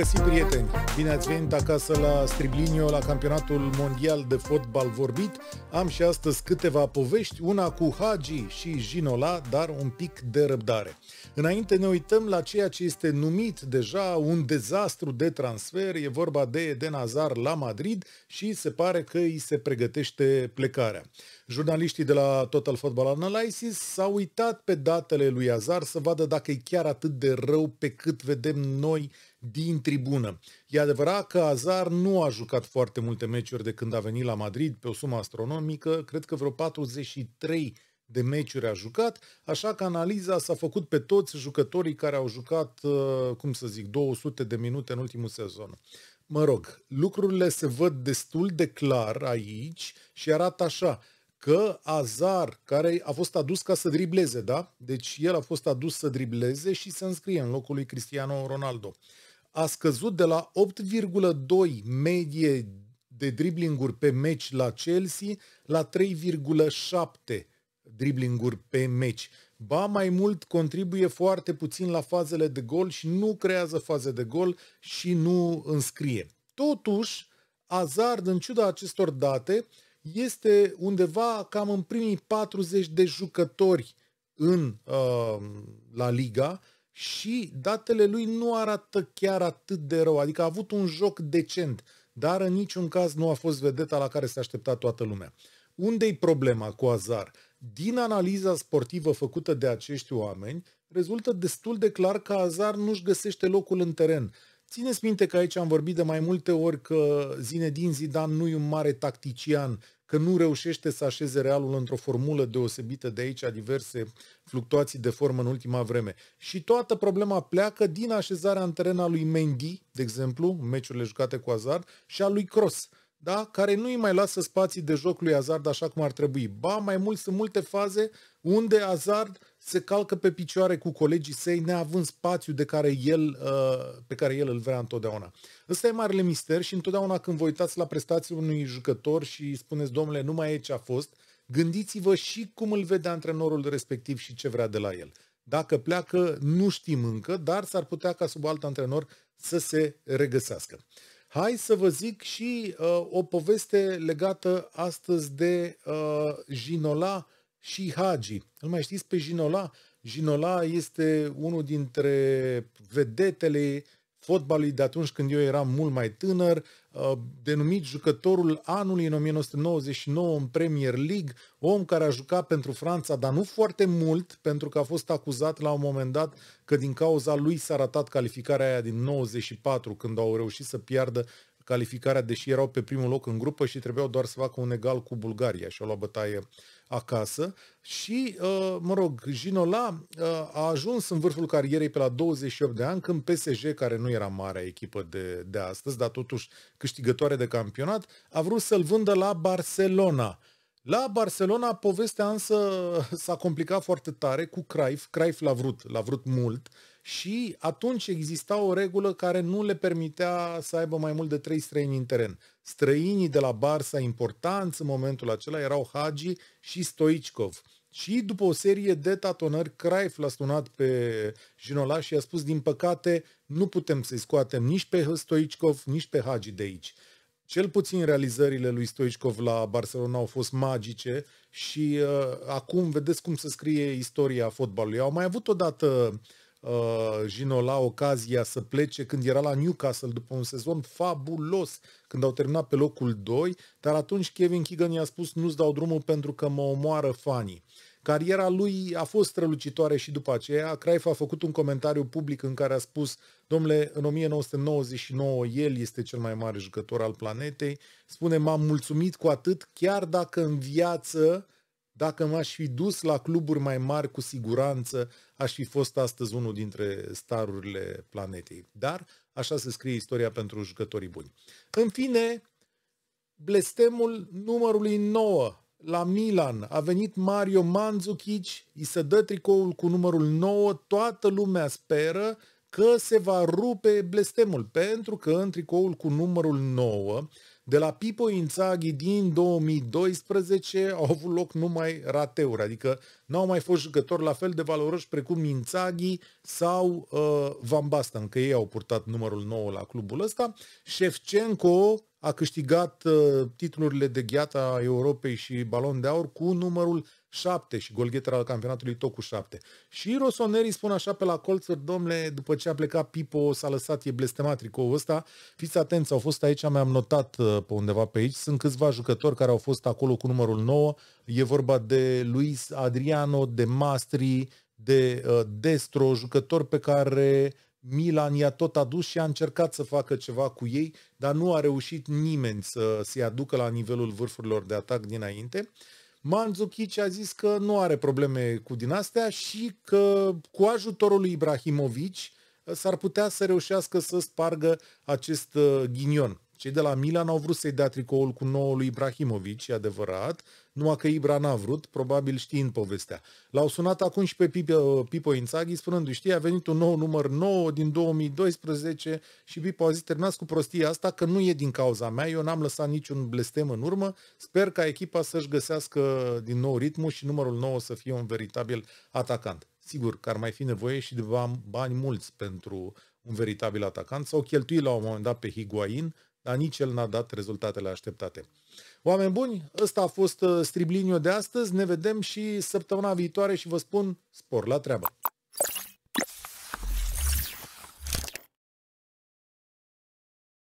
găsit, prieteni! Bine ați venit acasă la Striblinio, la campionatul mondial de fotbal vorbit. Am și astăzi câteva povești, una cu Hagi și Ginola, dar un pic de răbdare. Înainte ne uităm la ceea ce este numit deja un dezastru de transfer, e vorba de Eden Hazard la Madrid și se pare că îi se pregătește plecarea. Jurnaliștii de la Total Football Analysis s-au uitat pe datele lui Azar să vadă dacă e chiar atât de rău pe cât vedem noi din tribună. E adevărat că Azar nu a jucat foarte multe meciuri de când a venit la Madrid pe o sumă astronomică, cred că vreo 43 de meciuri a jucat, așa că analiza s-a făcut pe toți jucătorii care au jucat, uh, cum să zic, 200 de minute în ultimul sezon. Mă rog, lucrurile se văd destul de clar aici și arată așa că Azar, care a fost adus ca să dribleze, da? Deci el a fost adus să dribleze și să înscrie în locul lui Cristiano Ronaldo a scăzut de la 8,2 medie de driblinguri pe meci la Chelsea la 3,7 driblinguri pe meci. Ba mai mult contribuie foarte puțin la fazele de gol și nu creează faze de gol și nu înscrie. Totuși, Azard, în ciuda acestor date, este undeva cam în primii 40 de jucători în uh, La Liga și datele lui nu arată chiar atât de rău, adică a avut un joc decent, dar în niciun caz nu a fost vedeta la care se aștepta toată lumea. Unde-i problema cu Azar? Din analiza sportivă făcută de acești oameni, rezultă destul de clar că Azar nu-și găsește locul în teren. Țineți minte că aici am vorbit de mai multe ori că Zinedine Zidane nu e un mare tactician, că nu reușește să așeze realul într-o formulă deosebită de aici, a diverse fluctuații de formă în ultima vreme. Și toată problema pleacă din așezarea în teren a lui Mendy, de exemplu, în meciurile jucate cu Azar, și a lui Cross da? care nu îi mai lasă spații de joc lui Azard așa cum ar trebui. Ba, mai mult sunt multe faze unde Azard se calcă pe picioare cu colegii săi, neavând spațiu de care el, uh, pe care el îl vrea întotdeauna. Ăsta e marele mister și întotdeauna când vă uitați la prestații unui jucător și spuneți, domnule, nu mai e ce a fost, gândiți-vă și cum îl vede antrenorul respectiv și ce vrea de la el. Dacă pleacă, nu știm încă, dar s-ar putea ca sub alt antrenor să se regăsească. Hai să vă zic și uh, o poveste legată astăzi de uh, Jinola și Hagi. Îl mai știți pe Jinola? Jinola este unul dintre vedetele fotbalului de atunci când eu eram mult mai tânăr. Uh, denumit jucătorul anului în 1999 în Premier League, om care a jucat pentru Franța, dar nu foarte mult, pentru că a fost acuzat la un moment dat că din cauza lui s-a ratat calificarea aia din 94, când au reușit să piardă calificarea, deși erau pe primul loc în grupă și trebuiau doar să facă un egal cu Bulgaria și au luat bătaie acasă. Și, uh, mă rog, Ginola uh, a ajuns în vârful carierei pe la 28 de ani, când PSG, care nu era marea echipă de, de astăzi, dar totuși câștigătoare de campionat, a vrut să-l vândă la Barcelona. La Barcelona povestea însă s-a complicat foarte tare cu Craif. Craif l-a vrut, l-a vrut mult. Uh, și atunci exista o regulă care nu le permitea să aibă mai mult de trei străini în teren. Străinii de la Barça importanți în momentul acela erau Hagi și Stoichkov. Și după o serie de tatonări, Craif l-a sunat pe Ginola și a spus, din păcate, nu putem să-i scoatem nici pe Stoichkov, nici pe Hagi de aici. Cel puțin realizările lui Stoichkov la Barcelona au fost magice și uh, acum vedeți cum se scrie istoria fotbalului. Au mai avut odată uh, Ginola uh, Gino la ocazia să plece când era la Newcastle după un sezon fabulos, când au terminat pe locul 2, dar atunci Kevin Keegan i-a spus nu-ți dau drumul pentru că mă omoară fanii. Cariera lui a fost strălucitoare și după aceea. Craif a făcut un comentariu public în care a spus Domnule, în 1999 el este cel mai mare jucător al planetei. Spune, m-am mulțumit cu atât, chiar dacă în viață uh, dacă m-aș fi dus la cluburi mai mari, cu siguranță aș fi fost astăzi unul dintre starurile planetei. Dar așa se scrie istoria pentru jucătorii buni. În fine, blestemul numărului 9 la Milan. A venit Mario Mandzukic, îi se dă tricoul cu numărul 9, toată lumea speră că se va rupe blestemul, pentru că în tricoul cu numărul 9 de la Pipo Inzaghi din 2012 au avut loc numai rateuri, adică nu au mai fost jucători la fel de valoroși precum Inzaghi sau uh, Van Basten, că ei au purtat numărul 9 la clubul ăsta. Shevchenko a câștigat uh, titlurile de gheata Europei și Balon de Aur cu numărul 7 și golgheter al campionatului tot cu 7. Și rosonerii spun așa pe la colțuri, domnule, după ce a plecat Pipo, s-a lăsat, e blestemat tricoul ăsta. Fiți atenți, au fost aici, mi-am notat uh, pe undeva pe aici, sunt câțiva jucători care au fost acolo cu numărul 9. E vorba de Luis Adriano, de Mastri, de uh, Destro, jucători pe care Milan i-a tot adus și a încercat să facă ceva cu ei, dar nu a reușit nimeni să se aducă la nivelul vârfurilor de atac dinainte. Mandzukic a zis că nu are probleme cu din astea și că cu ajutorul lui Ibrahimovic uh, s-ar putea să reușească să spargă acest uh, ghinion. Cei de la Milan au vrut să-i dea tricoul cu noul lui Ibrahimovic, e adevărat, numai că Ibra n-a vrut, probabil știind povestea. L-au sunat acum și pe Pipo, Pipo Inzaghi spunându-i, știi, a venit un nou număr 9 din 2012 și Pipo a zis, terminați cu prostia asta că nu e din cauza mea, eu n-am lăsat niciun blestem în urmă, sper ca echipa să-și găsească din nou ritmul și numărul 9 să fie un veritabil atacant. Sigur că ar mai fi nevoie și de bani mulți pentru un veritabil atacant. S-au cheltuit la un moment dat pe Higuain, dar nici el n-a dat rezultatele așteptate. Oameni buni, ăsta a fost uh, Stribliniu de astăzi, ne vedem și săptămâna viitoare și vă spun spor la treabă!